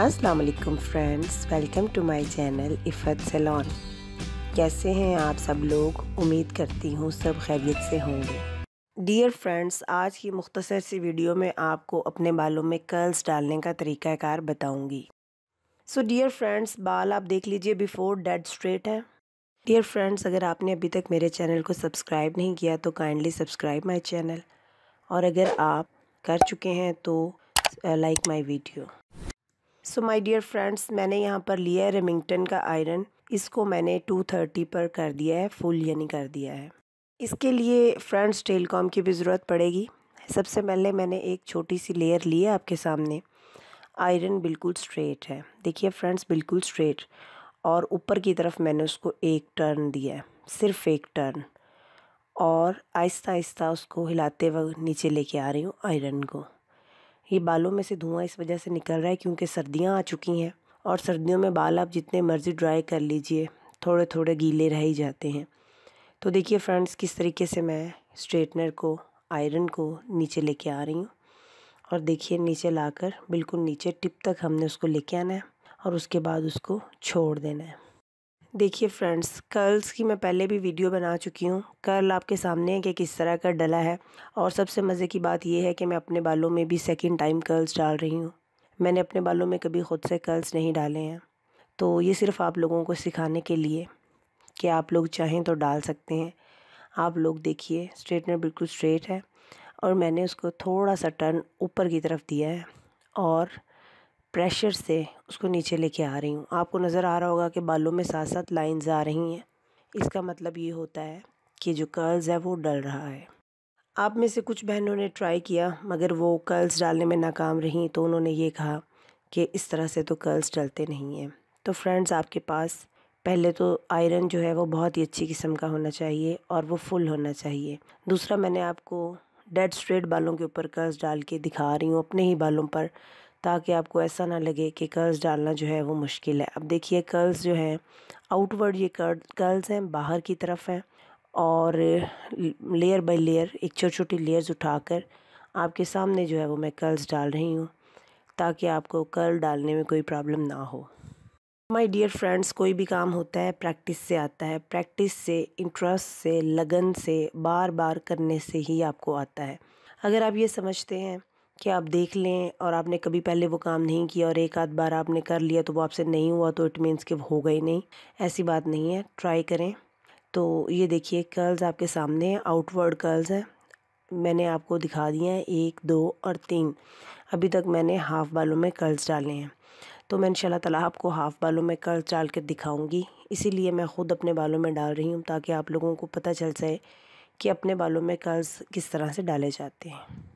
अस्सलाम वालेकुम friends welcome to my channel Ifat salon कैसे हैं आप सब लोग उम्मीद करती हूँ सब खैरियत से होंगे डियर फ्रेंड्स आज की मुख्तसर सी वीडियो में आपको अपने बालों में कर्ल्स डालने का तरीक़ाकार बताऊँगी सो डियर फ्रेंड्स बाल आप देख लीजिए बिफ़ोर डेड स्ट्रेट हैं डियर फ्रेंड्स अगर आपने अभी तक मेरे चैनल को सब्सक्राइब नहीं किया तो काइंडली सब्सक्राइब माई चैनल और अगर आप कर चुके हैं तो like my video so my dear friends मैंने यहाँ पर लिया है रेमिंगटन का आयरन इसको मैंने 230 पर कर दिया है फुल यानी कर दिया है इसके लिए फ्रेंड्स टेलकॉम की भी ज़रूरत पड़ेगी सबसे पहले मैंने एक छोटी सी लेयर ली है आपके सामने आयरन बिल्कुल स्ट्रेट है देखिए फ्रेंड्स बिल्कुल स्ट्रेट और ऊपर की तरफ मैंने उसको एक टर्न दिया है सिर्फ एक टर्न और आहिस्ता आहिस्ता उसको हिलाते वक्त नीचे लेके आ रही हूँ आयरन को ये बालों में से धुआं इस वजह से निकल रहा है क्योंकि सर्दियाँ आ चुकी हैं और सर्दियों में बाल आप जितने मर्ज़ी ड्राई कर लीजिए थोड़े थोड़े गीले रह ही जाते हैं तो देखिए फ्रेंड्स किस तरीके से मैं स्ट्रेटनर को आयरन को नीचे लेके आ रही हूँ और देखिए नीचे लाकर बिल्कुल नीचे टिप तक हमने उसको लेके आना है और उसके बाद उसको छोड़ देना है देखिए फ्रेंड्स कर्ल्स की मैं पहले भी वीडियो बना चुकी हूँ कर्ल आपके सामने है कि किस तरह का डला है और सबसे मज़े की बात यह है कि मैं अपने बालों में भी सेकेंड टाइम कर्ल्स डाल रही हूँ मैंने अपने बालों में कभी ख़ुद से कर्ल्स नहीं डाले हैं तो ये सिर्फ़ आप लोगों को सिखाने के लिए कि आप लोग चाहें तो डाल सकते हैं आप लोग देखिए स्ट्रेटनर बिल्कुल स्ट्रेट है और मैंने उसको थोड़ा सा टर्न ऊपर की तरफ दिया है और प्रेशर से उसको नीचे लेके आ रही हूँ आपको नज़र आ रहा होगा कि बालों में साथ साथ लाइंस आ रही हैं इसका मतलब ये होता है कि जो कर्ल्स है वो डल रहा है आप में से कुछ बहनों ने ट्राई किया मगर वो कर्ल्स डालने में नाकाम रही तो उन्होंने ये कहा कि इस तरह से तो कर्ल्स डलते नहीं हैं तो फ्रेंड्स आपके पास पहले तो आयरन जो है वो बहुत ही अच्छी किस्म का होना चाहिए और वो फुल होना चाहिए दूसरा मैंने आपको डेड स्ट्रेट बालों के ऊपर कर्ल्स डाल के दिखा रही हूँ अपने ही बालों पर ताकि आपको ऐसा ना लगे कि कर्ल्स डालना जो है वो मुश्किल है अब देखिए कर्ल्स जो है आउटवर्ड ये कर्ल्स हैं बाहर की तरफ हैं और लेयर बाय लेयर एक छोटी छोटी लेयर्स उठाकर आपके सामने जो है वो मैं कर्ल्स डाल रही हूँ ताकि आपको कर्ल डालने में कोई प्रॉब्लम ना हो माय डियर फ्रेंड्स कोई भी काम होता है प्रैक्टिस से आता है प्रैक्टिस से इंटरेस्ट से लगन से बार बार करने से ही आपको आता है अगर आप ये समझते हैं कि आप देख लें और आपने कभी पहले वो काम नहीं किया और एक आध बार आपने कर लिया तो वो आपसे नहीं हुआ तो इट मीन्स कि हो ही नहीं ऐसी बात नहीं है ट्राई करें तो ये देखिए कर्ल्स आपके सामने हैं आउटवर्ड कर्ल्स हैं मैंने आपको दिखा दिए हैं एक दो और तीन अभी तक मैंने हाफ़ बालों में कर्ल्स डाले हैं तो मैं शाला तला आपको हाफ़ बालों में कर्ल्स डाल कर दिखाऊँगी इसी मैं ख़ुद अपने बालों में डाल रही हूँ ताकि आप लोगों को पता चल जाए कि अपने बालों में कर्ल्स किस तरह से डाले जाते हैं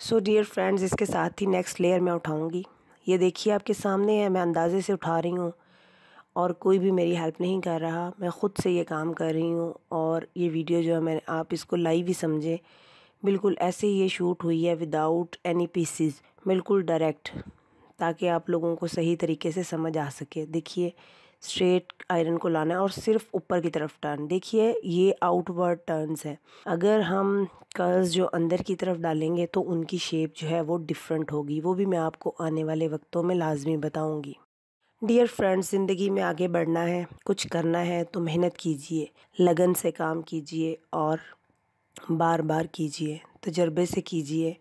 सो डियर फ्रेंड्स इसके साथ ही नेक्स्ट लेयर मैं उठाऊंगी ये देखिए आपके सामने है मैं अंदाजे से उठा रही हूँ और कोई भी मेरी हेल्प नहीं कर रहा मैं ख़ुद से ये काम कर रही हूँ और ये वीडियो जो है मैंने आप इसको लाइव ही समझें बिल्कुल ऐसे ही ये शूट हुई है विदाउट एनी पीसीज बिल्कुल डायरेक्ट ताकि आप लोगों को सही तरीके से समझ आ सके देखिए स्ट्रेट आयरन को लाना है और सिर्फ ऊपर की तरफ टर्न देखिए ये आउटवर्ड टर्न्स है अगर हम कर्ल्स जो अंदर की तरफ डालेंगे तो उनकी शेप जो है वो डिफरेंट होगी वो भी मैं आपको आने वाले वक्तों में लाजमी बताऊँगी डियर फ्रेंड्स ज़िंदगी में आगे बढ़ना है कुछ करना है तो मेहनत कीजिए लगन से काम कीजिए और बार बार कीजिए तजर्बे से कीजिए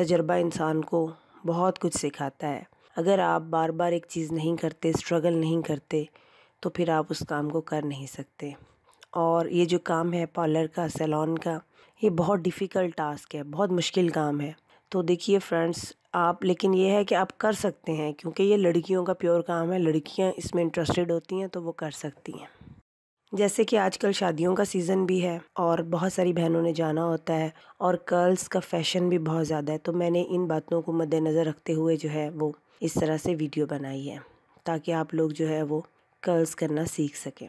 तजर्बा इंसान को बहुत कुछ सिखाता है अगर आप बार बार एक चीज़ नहीं करते स्ट्रगल नहीं करते तो फिर आप उस काम को कर नहीं सकते और ये जो काम है पार्लर का सैलॉन का ये बहुत डिफ़िकल्ट टास्क है बहुत मुश्किल काम है तो देखिए फ्रेंड्स आप लेकिन ये है कि आप कर सकते हैं क्योंकि ये लड़कियों का प्योर काम है लड़कियां इसमें इंटरेस्टेड होती हैं तो वो कर सकती हैं जैसे कि आजकल शादियों का सीज़न भी है और बहुत सारी बहनों ने जाना होता है और कर्ल्स का फैशन भी बहुत ज़्यादा है तो मैंने इन बातों को मद्देनज़र रखते हुए जो है वो इस तरह से वीडियो बनाई है ताकि आप लोग जो है वो कर्ल्स करना सीख सकें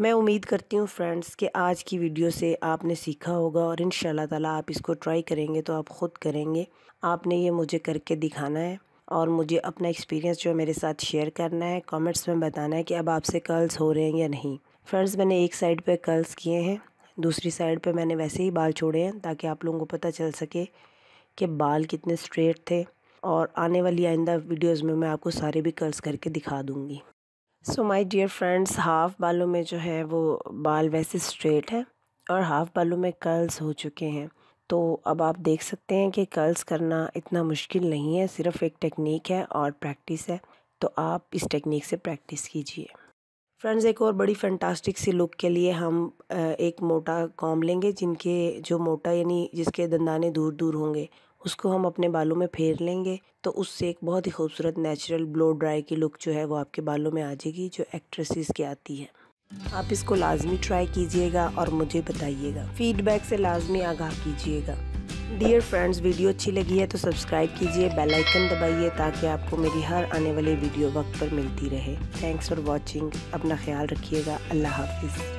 मैं उम्मीद करती हूँ फ्रेंड्स कि आज की वीडियो से आपने सीखा होगा और इन ताला आप इसको ट्राई करेंगे तो आप ख़ुद करेंगे आपने ये मुझे करके दिखाना है और मुझे अपना एक्सपीरियंस जो है मेरे साथ शेयर करना है कमेंट्स में बताना है कि अब आपसे कर्ल्स हो रहे हैं या नहीं फ्रेंड्स मैंने एक साइड पर कर्ल्स किए हैं दूसरी साइड पर मैंने वैसे ही बाल छोड़े हैं ताकि आप लोगों को पता चल सके कि बाल कितने स्ट्रेट थे और आने वाली आइंदा वीडियोस में मैं आपको सारे भी कर्ल्स करके दिखा दूँगी so my dear friends half बालों में जो है वो बाल वैसे स्ट्रेट है और हाफ़ बालों में कर्ल्स हो चुके हैं तो अब आप देख सकते हैं कि कर्ल्स करना इतना मुश्किल नहीं है सिर्फ एक टेक्निक है और प्रैक्टिस है तो आप इस टेक्निक से प्रैक्टिस कीजिए फ्रेंड्स एक और बड़ी फैंटास्टिक सी लुक के लिए हम एक मोटा कॉम लेंगे जिनके जो मोटा यानी जिसके दंदाने दूर दूर होंगे उसको हम अपने बालों में फेर लेंगे तो उससे एक बहुत ही खूबसूरत नेचुरल ब्लो ड्राई की लुक जो है वो आपके बालों में आ जाएगी जो एक्ट्रेसेस की आती है आप इसको लाजमी ट्राई कीजिएगा और मुझे बताइएगा फीडबैक से लाजमी आगाह कीजिएगा डियर फ्रेंड्स वीडियो अच्छी लगी है तो सब्सक्राइब कीजिए बेल आइकन दबाइए ताकि आपको मेरी हर आने वाली वीडियो वक्त पर मिलती रहे थैंक्स फॉर वॉचिंग अपना ख्याल रखिएगा अल्लाह हाफिज़